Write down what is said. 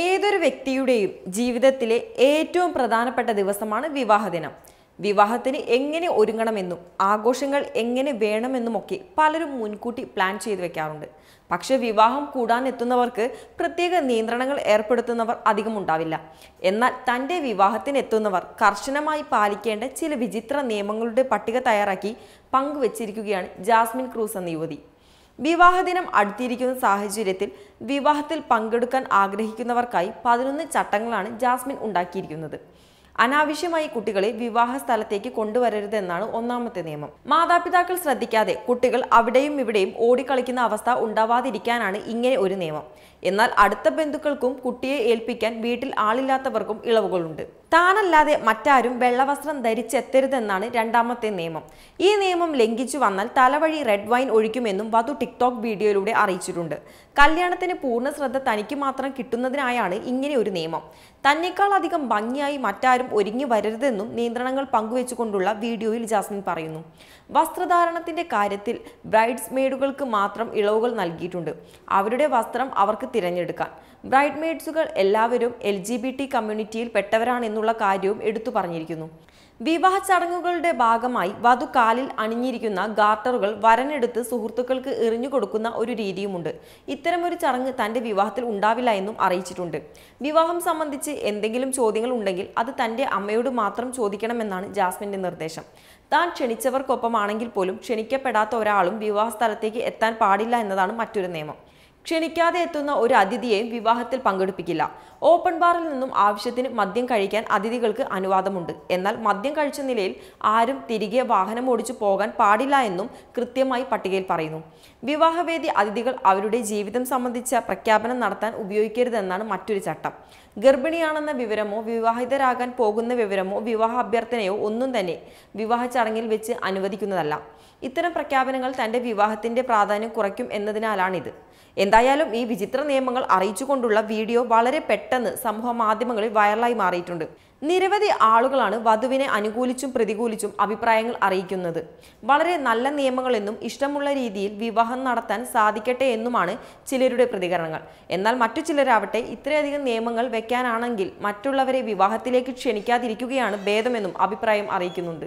ഏതൊരു വ്യക്തിയുടെയും ജീവിതത്തിലെ ഏറ്റവും പ്രധാനപ്പെട്ട ദിവസമാണ് വിവാഹദിനം വിവാഹത്തിന് എങ്ങനെ ഒരുങ്ങണമെന്നും ആഘോഷങ്ങൾ എങ്ങനെ വേണമെന്നുമൊക്കെ പലരും മുൻകൂട്ടി പ്ലാൻ ചെയ്തു വെക്കാറുണ്ട് പക്ഷേ വിവാഹം കൂടാനെത്തുന്നവർക്ക് പ്രത്യേക നിയന്ത്രണങ്ങൾ ഏർപ്പെടുത്തുന്നവർ അധികം ഉണ്ടാവില്ല എന്നാൽ തൻ്റെ വിവാഹത്തിനെത്തുന്നവർ കർശനമായി പാലിക്കേണ്ട ചില വിചിത്ര നിയമങ്ങളുടെ പട്ടിക തയ്യാറാക്കി പങ്കുവച്ചിരിക്കുകയാണ് ജാസ്മിൻ ക്രൂസ് എന്ന യുവതി വിവാഹദിനം അടുത്തിരിക്കുന്ന സാഹചര്യത്തിൽ വിവാഹത്തിൽ പങ്കെടുക്കാൻ ആഗ്രഹിക്കുന്നവർക്കായി പതിനൊന്ന് ചട്ടങ്ങളാണ് ജാസ്മിൻ ഉണ്ടാക്കിയിരിക്കുന്നത് അനാവശ്യമായി കുട്ടികളെ വിവാഹ സ്ഥലത്തേക്ക് കൊണ്ടുവരരുതെന്നാണ് ഒന്നാമത്തെ നിയമം മാതാപിതാക്കൾ ശ്രദ്ധിക്കാതെ കുട്ടികൾ അവിടെയും ഇവിടെയും ഓടിക്കളിക്കുന്ന അവസ്ഥ ഉണ്ടാവാതിരിക്കാനാണ് ഇങ്ങനെ ഒരു നിയമം എന്നാൽ അടുത്ത ബന്ധുക്കൾക്കും കുട്ടിയെ ഏൽപ്പിക്കാൻ വീട്ടിൽ ആളില്ലാത്തവർക്കും ഇളവുകളുണ്ട് താനല്ലാതെ മറ്റാരും വെള്ളവസ്ത്രം ധരിച്ചെത്തരുതെന്നാണ് രണ്ടാമത്തെ നിയമം ഈ നിയമം ലംഘിച്ചു വന്നാൽ തലവഴി റെഡ് വൈൻ ഒഴിക്കുമെന്നും വധു ടിക്ടോക്ക് വീഡിയോയിലൂടെ അറിയിച്ചിട്ടുണ്ട് കല്യാണത്തിന് പൂർണ്ണ ശ്രദ്ധ തനിക്ക് മാത്രം കിട്ടുന്നതിനായാണ് ഇങ്ങനെ ഒരു നിയമം തന്നെക്കാൾ അധികം ഭംഗിയായി മറ്റാരും ഒരുങ്ങി വരരുതെന്നും നിയന്ത്രണങ്ങൾ പങ്കുവെച്ചുകൊണ്ടുള്ള വീഡിയോയിൽ ജാസ്മിൻ പറയുന്നു വസ്ത്രധാരണത്തിന്റെ കാര്യത്തിൽ ബ്രൈഡ്സ് മെയ്ഡുകൾക്ക് മാത്രം ഇളവുകൾ നൽകിയിട്ടുണ്ട് അവരുടെ വസ്ത്രം അവർക്ക് തിരഞ്ഞെടുക്കാം ബ്രൈഡ് മെയ്ഡ്സുകൾ എല്ലാവരും എൽ ജി ബി ടി കമ്മ്യൂണിറ്റിയിൽ പെട്ടവരാണെന്നുള്ള എന്നുള്ള കാര്യവും എടുത്തു പറഞ്ഞിരിക്കുന്നു വിവാഹ ചടങ്ങുകളുടെ ഭാഗമായി വധു കാലിൽ അണിഞ്ഞിരിക്കുന്ന ഗാർട്ടറുകൾ വരനെടുത്ത് സുഹൃത്തുക്കൾക്ക് എറിഞ്ഞു കൊടുക്കുന്ന ഒരു രീതിയുമുണ്ട് ഇത്തരമൊരു ചടങ്ങ് തന്റെ വിവാഹത്തിൽ ഉണ്ടാവില്ല എന്നും അറിയിച്ചിട്ടുണ്ട് വിവാഹം സംബന്ധിച്ച് എന്തെങ്കിലും ചോദ്യങ്ങൾ ഉണ്ടെങ്കിൽ അത് തന്റെ അമ്മയോട് മാത്രം ചോദിക്കണമെന്നാണ് ജാസ്മിന്റെ നിർദ്ദേശം താൻ ക്ഷണിച്ചവർക്കൊപ്പമാണെങ്കിൽ പോലും ക്ഷണിക്കപ്പെടാത്ത ഒരാളും വിവാഹ സ്ഥലത്തേക്ക് എത്താൻ പാടില്ല എന്നതാണ് മറ്റൊരു നിയമം ക്ഷണിക്കാതെ എത്തുന്ന ഒരു അതിഥിയെയും വിവാഹത്തിൽ പങ്കെടുപ്പിക്കില്ല ഓപ്പൺ ബാറിൽ നിന്നും ആവശ്യത്തിന് മദ്യം കഴിക്കാൻ അതിഥികൾക്ക് അനുവാദമുണ്ട് എന്നാൽ മദ്യം കഴിച്ച നിലയിൽ ആരും തിരികെ വാഹനം ഓടിച്ചു പോകാൻ പാടില്ല എന്നും കൃത്യമായി പട്ടികയിൽ പറയുന്നു വിവാഹവേദി അതിഥികൾ അവരുടെ ജീവിതം സംബന്ധിച്ച പ്രഖ്യാപനം നടത്താൻ ഉപയോഗിക്കരുതെന്നാണ് മറ്റൊരു ചട്ടം ഗർഭിണിയാണെന്ന വിവരമോ വിവാഹിതരാകാൻ പോകുന്ന വിവരമോ വിവാഹ അഭ്യർത്ഥനയോ ഒന്നും തന്നെ വിവാഹ ചടങ്ങിൽ വെച്ച് അനുവദിക്കുന്നതല്ല ഇത്തരം പ്രഖ്യാപനങ്ങൾ തന്റെ വിവാഹത്തിന്റെ പ്രാധാന്യം കുറയ്ക്കും എന്നതിനാലാണിത് എന്തായാലും ഈ വിചിത്ര നിയമങ്ങൾ അറിയിച്ചുകൊണ്ടുള്ള വീഡിയോ വളരെ പെട്ടെന്ന് സമൂഹ മാധ്യമങ്ങളിൽ വൈറലായി മാറിയിട്ടുണ്ട് നിരവധി ആളുകളാണ് വധുവിനെ അനുകൂലിച്ചും പ്രതികൂലിച്ചും അഭിപ്രായങ്ങൾ അറിയിക്കുന്നത് വളരെ നല്ല നിയമങ്ങളെന്നും ഇഷ്ടമുള്ള രീതിയിൽ വിവാഹം നടത്താൻ സാധിക്കട്ടെ എന്നുമാണ് ചിലരുടെ പ്രതികരണങ്ങൾ എന്നാൽ മറ്റു ചിലരാവട്ടെ ഇത്രയധികം നിയമങ്ങൾ വെക്കാനാണെങ്കിൽ മറ്റുള്ളവരെ വിവാഹത്തിലേക്ക് ക്ഷണിക്കാതിരിക്കുകയാണ് ഭേദമെന്നും അഭിപ്രായം അറിയിക്കുന്നുണ്ട്